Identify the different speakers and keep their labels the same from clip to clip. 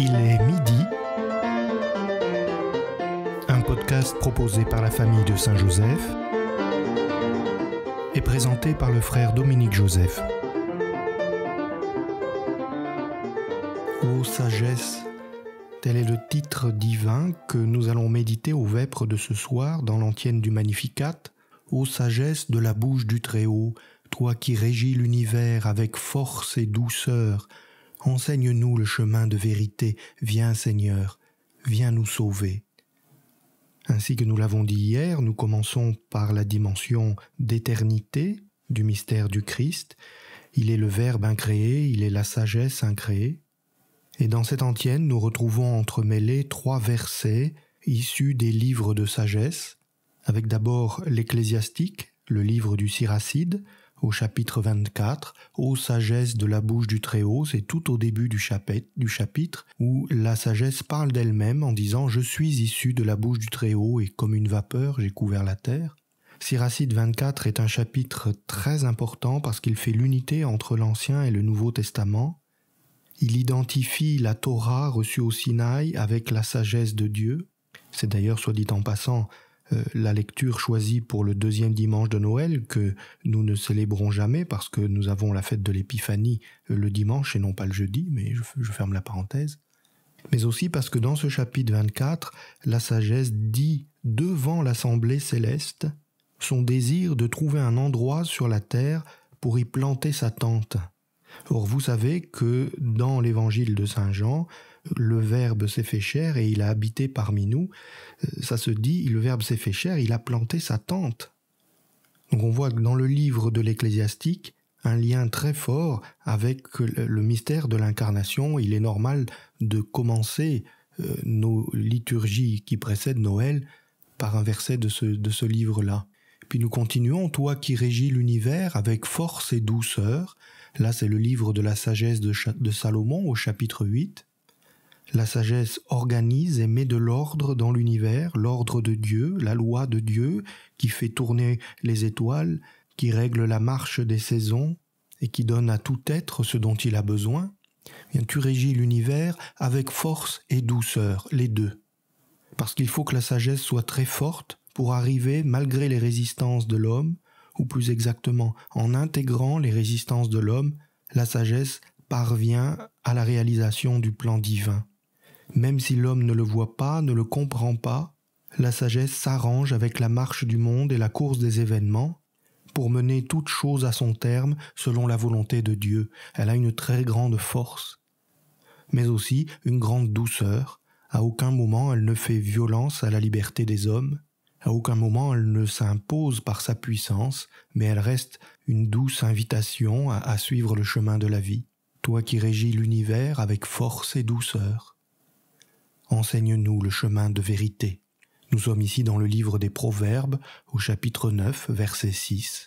Speaker 1: Il est midi. Un podcast proposé par la famille de Saint-Joseph et présenté par le frère Dominique Joseph. Ô sagesse, tel est le titre divin que nous allons méditer au vêpres de ce soir dans l'antienne du Magnificat. Ô sagesse de la bouche du Très-Haut, toi qui régis l'univers avec force et douceur, Enseigne-nous le chemin de vérité. Viens Seigneur, viens nous sauver. Ainsi que nous l'avons dit hier, nous commençons par la dimension d'éternité du mystère du Christ. Il est le Verbe incréé, il est la sagesse incréée. Et dans cette antienne, nous retrouvons entremêlés trois versets issus des livres de sagesse, avec d'abord l'Ecclésiastique, le livre du Siracide, au chapitre 24, Ô sagesse de la bouche du Très-Haut, c'est tout au début du chapitre, du où la sagesse parle d'elle-même en disant Je suis issu de la bouche du Très-Haut et comme une vapeur j'ai couvert la terre. Siracide 24 est un chapitre très important parce qu'il fait l'unité entre l'Ancien et le Nouveau Testament. Il identifie la Torah reçue au Sinaï avec la sagesse de Dieu. C'est d'ailleurs, soit dit en passant, euh, la lecture choisie pour le deuxième dimanche de Noël, que nous ne célébrons jamais parce que nous avons la fête de l'Épiphanie euh, le dimanche et non pas le jeudi, mais je, je ferme la parenthèse, mais aussi parce que dans ce chapitre 24, la sagesse dit devant l'assemblée céleste son désir de trouver un endroit sur la terre pour y planter sa tente. Or vous savez que dans l'évangile de Saint Jean, le Verbe s'est fait chair et il a habité parmi nous. Euh, ça se dit, le Verbe s'est fait chair, il a planté sa tente. Donc on voit que dans le livre de l'Ecclésiastique, un lien très fort avec le mystère de l'incarnation. Il est normal de commencer euh, nos liturgies qui précèdent Noël par un verset de ce, livre-là. Puis nous continuons, toi qui régis l'univers avec force et douceur. Là, c'est le livre de la sagesse de, de Salomon au chapitre 8. La sagesse organise et met de l'ordre dans l'univers, l'ordre de Dieu, la loi de Dieu, qui fait tourner les étoiles, qui règle la marche des saisons, et qui donne à tout être ce dont il a besoin. Bien, tu régis l'univers avec force et douceur, les deux. Parce qu'il faut que la sagesse soit très forte pour arriver, malgré les résistances de l'homme, ou plus exactement, en intégrant les résistances de l'homme, la sagesse parvient à la réalisation du plan divin. Même si l'homme ne le voit pas, ne le comprend pas, la sagesse s'arrange avec la marche du monde et la course des événements pour mener toute chose à son terme selon la volonté de Dieu. Elle a une très grande force, mais aussi une grande douceur. À aucun moment elle ne fait violence à la liberté des hommes, à aucun moment elle ne s'impose par sa puissance, mais elle reste une douce invitation à, à suivre le chemin de la vie, toi qui régis l'univers avec force et douceur. Enseigne-nous le chemin de vérité. Nous sommes ici dans le livre des Proverbes, au chapitre 9, verset 6,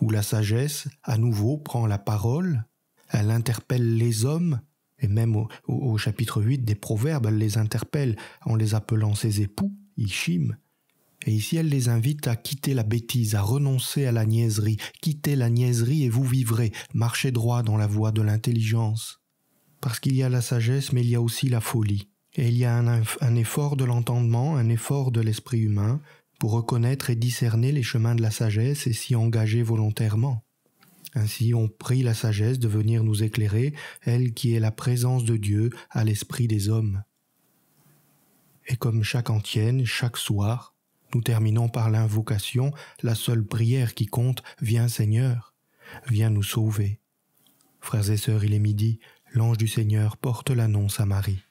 Speaker 1: où la sagesse, à nouveau, prend la parole, elle interpelle les hommes, et même au, chapitre 8 des Proverbes, elle les interpelle en les appelant ses époux, Ishim, et ici, elle les invite à quitter la bêtise, à renoncer à la niaiserie. Quittez la niaiserie et vous vivrez. Marchez droit dans la voie de l'intelligence. Parce qu'il y a la sagesse, mais il y a aussi la folie. Et il y a un, effort de l'entendement, un effort de l'esprit humain pour reconnaître et discerner les chemins de la sagesse et s'y engager volontairement. Ainsi on prie la sagesse de venir nous éclairer, elle qui est la présence de Dieu à l'esprit des hommes. Et comme chaque antienne, chaque soir, nous terminons par l'invocation, la seule prière qui compte, Viens Seigneur, viens nous sauver. Frères et sœurs, il est midi, l'ange du Seigneur porte l'annonce à Marie.